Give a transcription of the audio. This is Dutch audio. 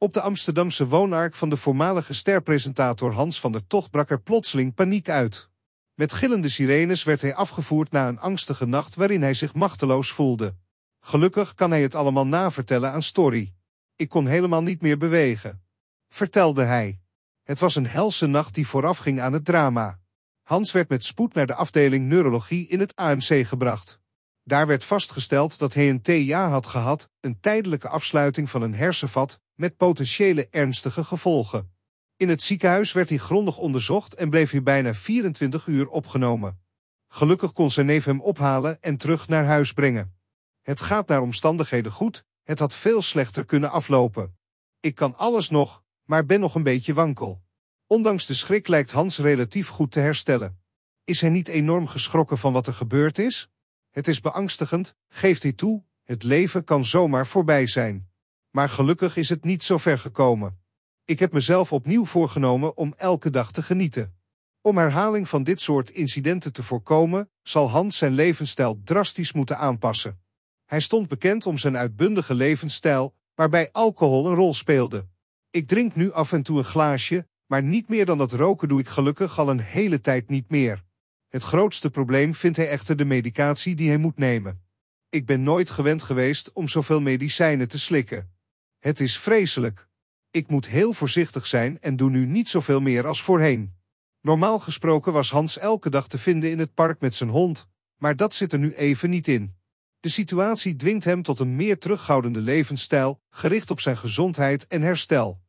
Op de Amsterdamse woonark van de voormalige sterpresentator Hans van der Tocht brak er plotseling paniek uit. Met gillende sirenes werd hij afgevoerd na een angstige nacht waarin hij zich machteloos voelde. Gelukkig kan hij het allemaal navertellen aan Story. Ik kon helemaal niet meer bewegen. Vertelde hij. Het was een helse nacht die voorafging aan het drama. Hans werd met spoed naar de afdeling neurologie in het AMC gebracht. Daar werd vastgesteld dat hij een TIA had gehad, een tijdelijke afsluiting van een hersenvat, met potentiële ernstige gevolgen. In het ziekenhuis werd hij grondig onderzocht en bleef hij bijna 24 uur opgenomen. Gelukkig kon zijn neef hem ophalen en terug naar huis brengen. Het gaat naar omstandigheden goed, het had veel slechter kunnen aflopen. Ik kan alles nog, maar ben nog een beetje wankel. Ondanks de schrik lijkt Hans relatief goed te herstellen. Is hij niet enorm geschrokken van wat er gebeurd is? Het is beangstigend, geeft hij toe, het leven kan zomaar voorbij zijn maar gelukkig is het niet zo ver gekomen. Ik heb mezelf opnieuw voorgenomen om elke dag te genieten. Om herhaling van dit soort incidenten te voorkomen, zal Hans zijn levensstijl drastisch moeten aanpassen. Hij stond bekend om zijn uitbundige levensstijl, waarbij alcohol een rol speelde. Ik drink nu af en toe een glaasje, maar niet meer dan dat roken doe ik gelukkig al een hele tijd niet meer. Het grootste probleem vindt hij echter de medicatie die hij moet nemen. Ik ben nooit gewend geweest om zoveel medicijnen te slikken. Het is vreselijk. Ik moet heel voorzichtig zijn en doe nu niet zoveel meer als voorheen. Normaal gesproken was Hans elke dag te vinden in het park met zijn hond, maar dat zit er nu even niet in. De situatie dwingt hem tot een meer terughoudende levensstijl, gericht op zijn gezondheid en herstel.